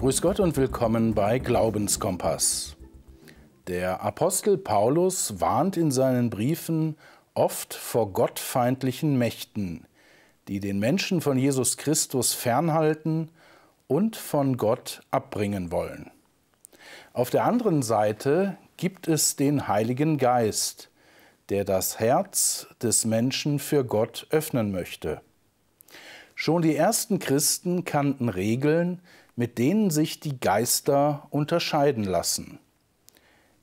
Grüß Gott und willkommen bei Glaubenskompass. Der Apostel Paulus warnt in seinen Briefen oft vor gottfeindlichen Mächten, die den Menschen von Jesus Christus fernhalten und von Gott abbringen wollen. Auf der anderen Seite gibt es den Heiligen Geist, der das Herz des Menschen für Gott öffnen möchte. Schon die ersten Christen kannten Regeln, mit denen sich die Geister unterscheiden lassen.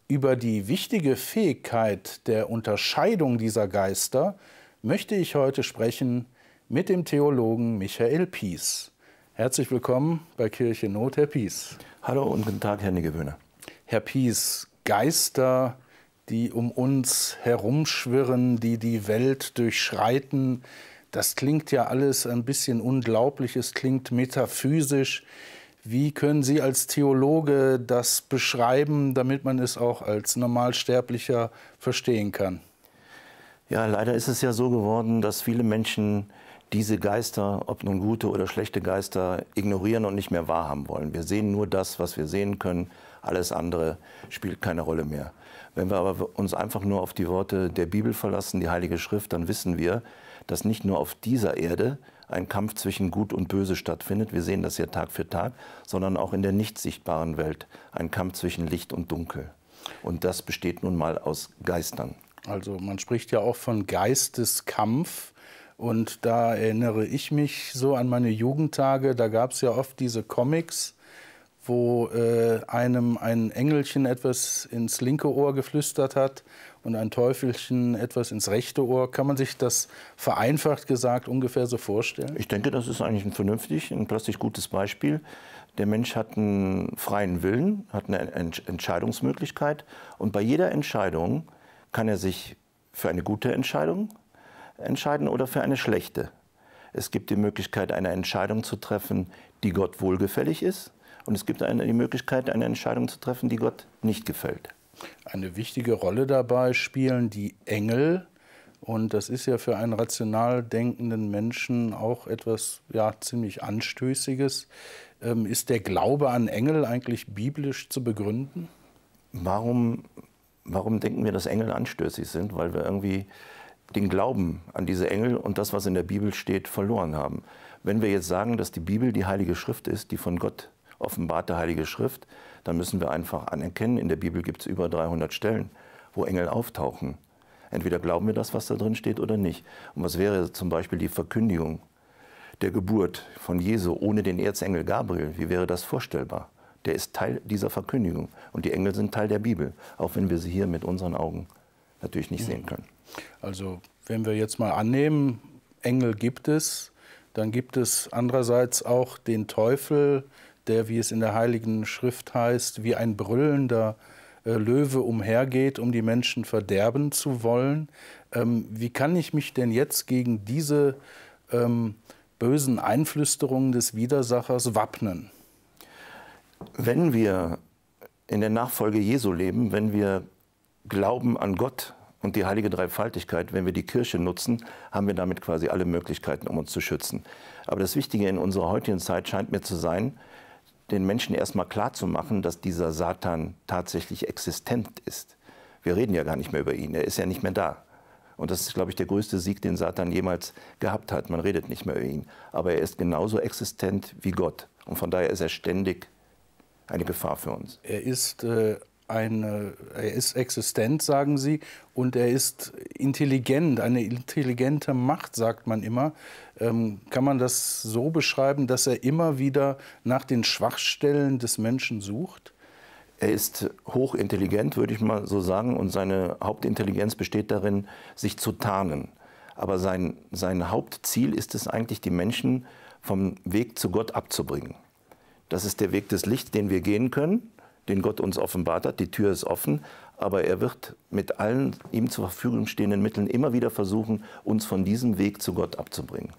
Über die wichtige Fähigkeit der Unterscheidung dieser Geister möchte ich heute sprechen mit dem Theologen Michael Pies. Herzlich willkommen bei Kirche Not, Herr Pies. Hallo und guten Tag, Herr Niggewöhner. Herr Pies, Geister, die um uns herumschwirren, die die Welt durchschreiten, das klingt ja alles ein bisschen unglaublich, es klingt metaphysisch. Wie können Sie als Theologe das beschreiben, damit man es auch als Normalsterblicher verstehen kann? Ja, leider ist es ja so geworden, dass viele Menschen diese Geister, ob nun gute oder schlechte Geister, ignorieren und nicht mehr wahrhaben wollen. Wir sehen nur das, was wir sehen können. Alles andere spielt keine Rolle mehr. Wenn wir aber uns einfach nur auf die Worte der Bibel verlassen, die Heilige Schrift, dann wissen wir, dass nicht nur auf dieser Erde, ein Kampf zwischen Gut und Böse stattfindet, wir sehen das ja Tag für Tag, sondern auch in der nicht sichtbaren Welt, ein Kampf zwischen Licht und Dunkel. Und das besteht nun mal aus Geistern. Also man spricht ja auch von Geisteskampf. Und da erinnere ich mich so an meine Jugendtage, da gab es ja oft diese Comics, wo äh, einem ein Engelchen etwas ins linke Ohr geflüstert hat und ein Teufelchen etwas ins rechte Ohr. Kann man sich das vereinfacht gesagt ungefähr so vorstellen? Ich denke, das ist eigentlich ein vernünftig, ein plastisch gutes Beispiel. Der Mensch hat einen freien Willen, hat eine Entscheidungsmöglichkeit und bei jeder Entscheidung kann er sich für eine gute Entscheidung entscheiden oder für eine schlechte. Es gibt die Möglichkeit, eine Entscheidung zu treffen, die Gott wohlgefällig ist. Und es gibt eine, die Möglichkeit, eine Entscheidung zu treffen, die Gott nicht gefällt eine wichtige Rolle dabei spielen die Engel. Und das ist ja für einen rational denkenden Menschen auch etwas ja, ziemlich Anstößiges. Ähm, ist der Glaube an Engel eigentlich biblisch zu begründen? Warum, warum denken wir, dass Engel anstößig sind? Weil wir irgendwie den Glauben an diese Engel und das, was in der Bibel steht, verloren haben. Wenn wir jetzt sagen, dass die Bibel die Heilige Schrift ist, die von Gott offenbarte Heilige Schrift, dann müssen wir einfach anerkennen, in der Bibel gibt es über 300 Stellen, wo Engel auftauchen. Entweder glauben wir das, was da drin steht, oder nicht. Und was wäre zum Beispiel die Verkündigung der Geburt von Jesu ohne den Erzengel Gabriel? Wie wäre das vorstellbar? Der ist Teil dieser Verkündigung. Und die Engel sind Teil der Bibel, auch wenn wir sie hier mit unseren Augen natürlich nicht mhm. sehen können. Also, wenn wir jetzt mal annehmen, Engel gibt es, dann gibt es andererseits auch den Teufel, der, wie es in der Heiligen Schrift heißt, wie ein brüllender äh, Löwe umhergeht, um die Menschen verderben zu wollen. Ähm, wie kann ich mich denn jetzt gegen diese ähm, bösen Einflüsterungen des Widersachers wappnen? Wenn wir in der Nachfolge Jesu leben, wenn wir glauben an Gott und die heilige Dreifaltigkeit, wenn wir die Kirche nutzen, haben wir damit quasi alle Möglichkeiten, um uns zu schützen. Aber das Wichtige in unserer heutigen Zeit scheint mir zu sein, den Menschen erstmal klarzumachen, dass dieser Satan tatsächlich existent ist. Wir reden ja gar nicht mehr über ihn, er ist ja nicht mehr da. Und das ist, glaube ich, der größte Sieg, den Satan jemals gehabt hat. Man redet nicht mehr über ihn. Aber er ist genauso existent wie Gott. Und von daher ist er ständig eine Gefahr für uns. Er ist äh, eine, er ist existent, sagen sie, und er ist intelligent, eine intelligente Macht, sagt man immer. Ähm, kann man das so beschreiben, dass er immer wieder nach den Schwachstellen des Menschen sucht? Er ist hochintelligent, würde ich mal so sagen, und seine Hauptintelligenz besteht darin, sich zu tarnen. Aber sein, sein Hauptziel ist es eigentlich, die Menschen vom Weg zu Gott abzubringen. Das ist der Weg des Lichts, den wir gehen können den Gott uns offenbart hat. Die Tür ist offen, aber er wird mit allen ihm zur Verfügung stehenden Mitteln immer wieder versuchen, uns von diesem Weg zu Gott abzubringen.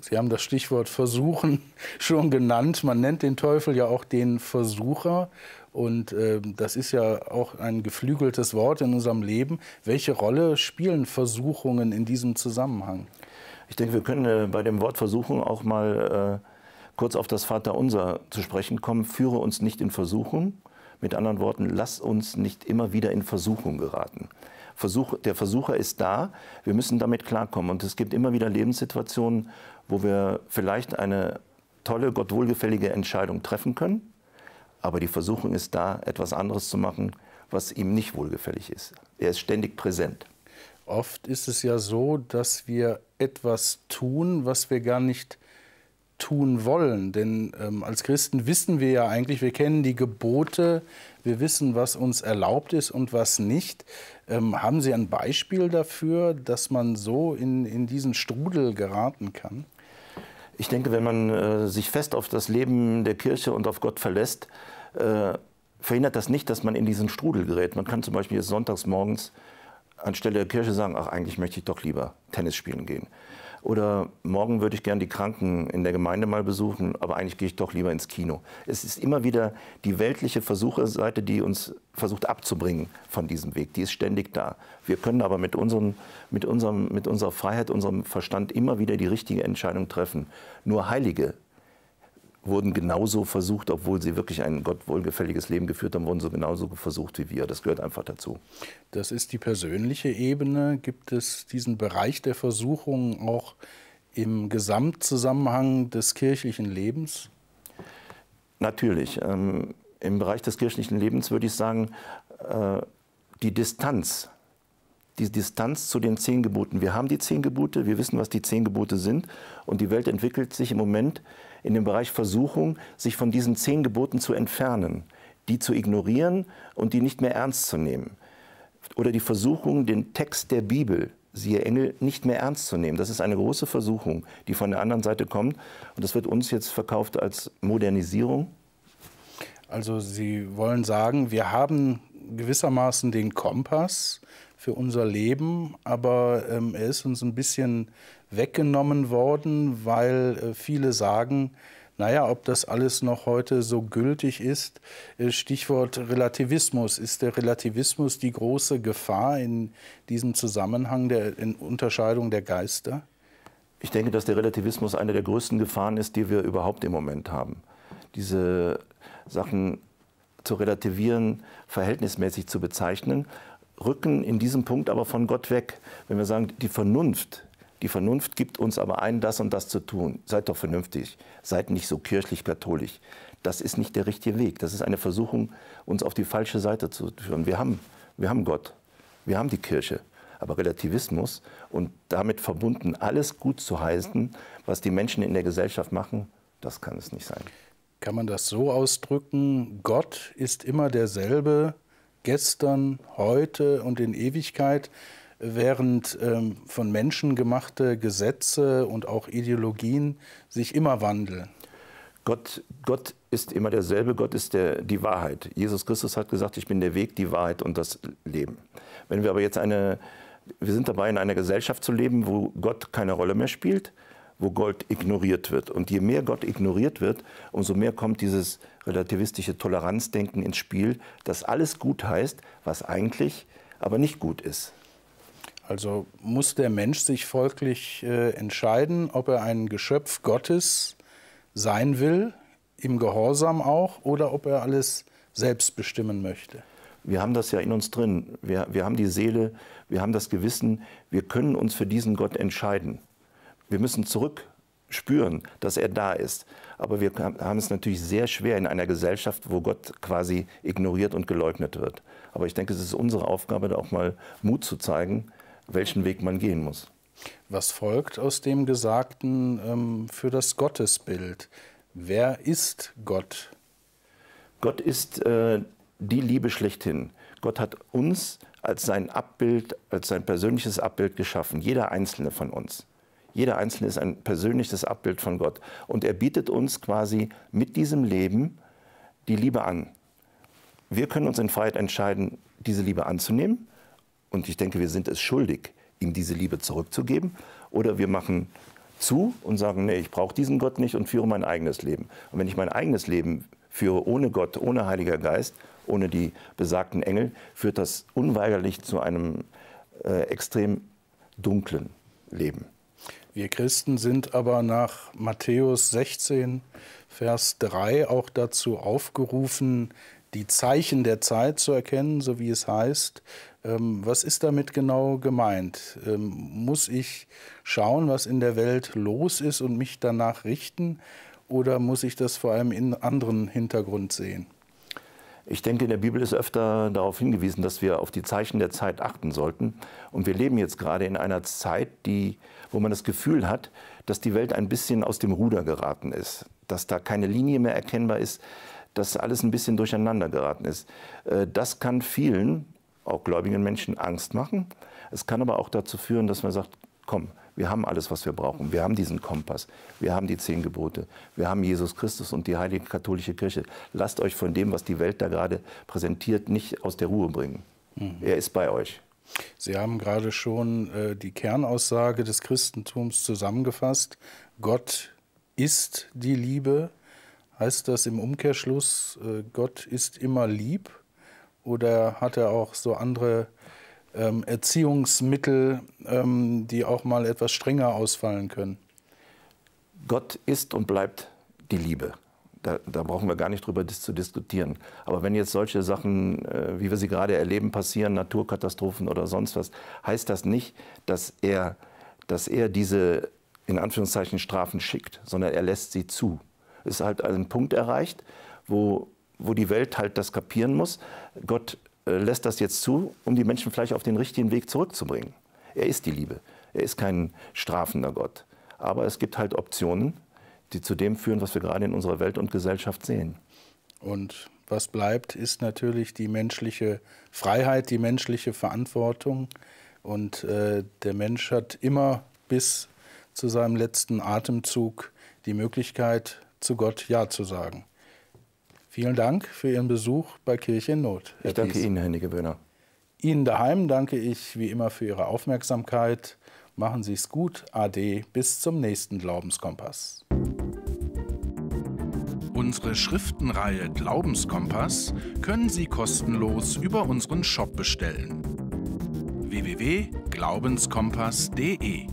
Sie haben das Stichwort versuchen schon genannt. Man nennt den Teufel ja auch den Versucher. Und äh, das ist ja auch ein geflügeltes Wort in unserem Leben. Welche Rolle spielen Versuchungen in diesem Zusammenhang? Ich denke, wir können äh, bei dem Wort Versuchung auch mal äh, kurz auf das Vaterunser zu sprechen kommen, führe uns nicht in Versuchung. Mit anderen Worten, lass uns nicht immer wieder in Versuchung geraten. Versuch, der Versucher ist da, wir müssen damit klarkommen. Und es gibt immer wieder Lebenssituationen, wo wir vielleicht eine tolle, gottwohlgefällige Entscheidung treffen können, aber die Versuchung ist da, etwas anderes zu machen, was ihm nicht wohlgefällig ist. Er ist ständig präsent. Oft ist es ja so, dass wir etwas tun, was wir gar nicht tun wollen. Denn ähm, als Christen wissen wir ja eigentlich, wir kennen die Gebote, wir wissen, was uns erlaubt ist und was nicht. Ähm, haben Sie ein Beispiel dafür, dass man so in, in diesen Strudel geraten kann? Ich denke, wenn man äh, sich fest auf das Leben der Kirche und auf Gott verlässt, äh, verhindert das nicht, dass man in diesen Strudel gerät. Man kann zum Beispiel sonntags morgens anstelle der Kirche sagen, ach eigentlich möchte ich doch lieber Tennis spielen gehen. Oder morgen würde ich gerne die Kranken in der Gemeinde mal besuchen, aber eigentlich gehe ich doch lieber ins Kino. Es ist immer wieder die weltliche Versucherseite, die uns versucht abzubringen von diesem Weg. Die ist ständig da. Wir können aber mit, unseren, mit, unserem, mit unserer Freiheit, unserem Verstand immer wieder die richtige Entscheidung treffen. Nur Heilige wurden genauso versucht, obwohl sie wirklich ein gottwohlgefälliges Leben geführt haben, wurden so genauso versucht wie wir. Das gehört einfach dazu. Das ist die persönliche Ebene. Gibt es diesen Bereich der Versuchung auch im Gesamtzusammenhang des kirchlichen Lebens? Natürlich. Ähm, Im Bereich des kirchlichen Lebens würde ich sagen, äh, die Distanz die Distanz zu den zehn Geboten. Wir haben die zehn Gebote, wir wissen, was die zehn Gebote sind. Und die Welt entwickelt sich im Moment in dem Bereich Versuchung, sich von diesen zehn Geboten zu entfernen, die zu ignorieren und die nicht mehr ernst zu nehmen. Oder die Versuchung, den Text der Bibel, siehe Engel, nicht mehr ernst zu nehmen. Das ist eine große Versuchung, die von der anderen Seite kommt. Und das wird uns jetzt verkauft als Modernisierung. Also Sie wollen sagen, wir haben gewissermaßen den Kompass, für unser Leben, aber ähm, er ist uns ein bisschen weggenommen worden, weil äh, viele sagen, naja, ob das alles noch heute so gültig ist. Äh, Stichwort Relativismus. Ist der Relativismus die große Gefahr in diesem Zusammenhang der Unterscheidung der Geister? Ich denke, dass der Relativismus eine der größten Gefahren ist, die wir überhaupt im Moment haben. Diese Sachen zu relativieren, verhältnismäßig zu bezeichnen rücken in diesem Punkt aber von Gott weg. Wenn wir sagen, die Vernunft, die Vernunft gibt uns aber ein, das und das zu tun. Seid doch vernünftig, seid nicht so kirchlich-katholisch. Das ist nicht der richtige Weg. Das ist eine Versuchung, uns auf die falsche Seite zu führen. Wir haben, wir haben Gott, wir haben die Kirche. Aber Relativismus und damit verbunden alles gut zu heißen, was die Menschen in der Gesellschaft machen, das kann es nicht sein. Kann man das so ausdrücken, Gott ist immer derselbe, gestern, heute und in Ewigkeit, während ähm, von Menschen gemachte Gesetze und auch Ideologien sich immer wandeln? Gott, Gott ist immer derselbe, Gott ist der, die Wahrheit. Jesus Christus hat gesagt, ich bin der Weg, die Wahrheit und das Leben. Wenn wir aber jetzt eine, wir sind dabei, in einer Gesellschaft zu leben, wo Gott keine Rolle mehr spielt, wo Gold ignoriert wird. Und je mehr Gott ignoriert wird, umso mehr kommt dieses relativistische Toleranzdenken ins Spiel, dass alles gut heißt, was eigentlich aber nicht gut ist. Also muss der Mensch sich folglich äh, entscheiden, ob er ein Geschöpf Gottes sein will, im Gehorsam auch, oder ob er alles selbst bestimmen möchte. Wir haben das ja in uns drin. Wir, wir haben die Seele, wir haben das Gewissen. Wir können uns für diesen Gott entscheiden. Wir müssen zurück spüren, dass er da ist. Aber wir haben es natürlich sehr schwer in einer Gesellschaft, wo Gott quasi ignoriert und geleugnet wird. Aber ich denke, es ist unsere Aufgabe, da auch mal Mut zu zeigen, welchen Weg man gehen muss. Was folgt aus dem Gesagten ähm, für das Gottesbild? Wer ist Gott? Gott ist äh, die Liebe schlechthin. Gott hat uns als sein Abbild, als sein persönliches Abbild geschaffen, jeder einzelne von uns. Jeder Einzelne ist ein persönliches Abbild von Gott. Und er bietet uns quasi mit diesem Leben die Liebe an. Wir können uns in Freiheit entscheiden, diese Liebe anzunehmen. Und ich denke, wir sind es schuldig, ihm diese Liebe zurückzugeben. Oder wir machen zu und sagen, nee, ich brauche diesen Gott nicht und führe mein eigenes Leben. Und wenn ich mein eigenes Leben führe ohne Gott, ohne Heiliger Geist, ohne die besagten Engel, führt das unweigerlich zu einem äh, extrem dunklen Leben. Wir Christen sind aber nach Matthäus 16, Vers 3 auch dazu aufgerufen, die Zeichen der Zeit zu erkennen, so wie es heißt. Ähm, was ist damit genau gemeint? Ähm, muss ich schauen, was in der Welt los ist und mich danach richten? Oder muss ich das vor allem einem anderen Hintergrund sehen? Ich denke, in der Bibel ist öfter darauf hingewiesen, dass wir auf die Zeichen der Zeit achten sollten. Und wir leben jetzt gerade in einer Zeit, die, wo man das Gefühl hat, dass die Welt ein bisschen aus dem Ruder geraten ist, dass da keine Linie mehr erkennbar ist, dass alles ein bisschen durcheinander geraten ist. Äh, das kann vielen, auch gläubigen Menschen, Angst machen. Es kann aber auch dazu führen, dass man sagt, komm, wir haben alles, was wir brauchen. Wir haben diesen Kompass. Wir haben die zehn Gebote. Wir haben Jesus Christus und die heilige katholische Kirche. Lasst euch von dem, was die Welt da gerade präsentiert, nicht aus der Ruhe bringen. Mhm. Er ist bei euch. Sie haben gerade schon äh, die Kernaussage des Christentums zusammengefasst. Gott ist die Liebe. Heißt das im Umkehrschluss, äh, Gott ist immer lieb? Oder hat er auch so andere ähm, Erziehungsmittel, ähm, die auch mal etwas strenger ausfallen können? Gott ist und bleibt die Liebe. Da, da brauchen wir gar nicht drüber dis zu diskutieren. Aber wenn jetzt solche Sachen, äh, wie wir sie gerade erleben, passieren, Naturkatastrophen oder sonst was, heißt das nicht, dass er, dass er diese in Anführungszeichen Strafen schickt, sondern er lässt sie zu. Es ist halt ein Punkt erreicht, wo, wo die Welt halt das kapieren muss. Gott äh, lässt das jetzt zu, um die Menschen vielleicht auf den richtigen Weg zurückzubringen. Er ist die Liebe. Er ist kein strafender Gott. Aber es gibt halt Optionen, die zu dem führen, was wir gerade in unserer Welt und Gesellschaft sehen. Und was bleibt, ist natürlich die menschliche Freiheit, die menschliche Verantwortung. Und äh, der Mensch hat immer bis zu seinem letzten Atemzug die Möglichkeit, zu Gott Ja zu sagen. Vielen Dank für Ihren Besuch bei Kirche in Not. Herr ich danke Pies. Ihnen, Herr Nicke-Böhner. Ihnen daheim danke ich wie immer für Ihre Aufmerksamkeit. Machen Sie es gut. Ade. Bis zum nächsten Glaubenskompass. Unsere Schriftenreihe Glaubenskompass können Sie kostenlos über unseren Shop bestellen. www.glaubenskompass.de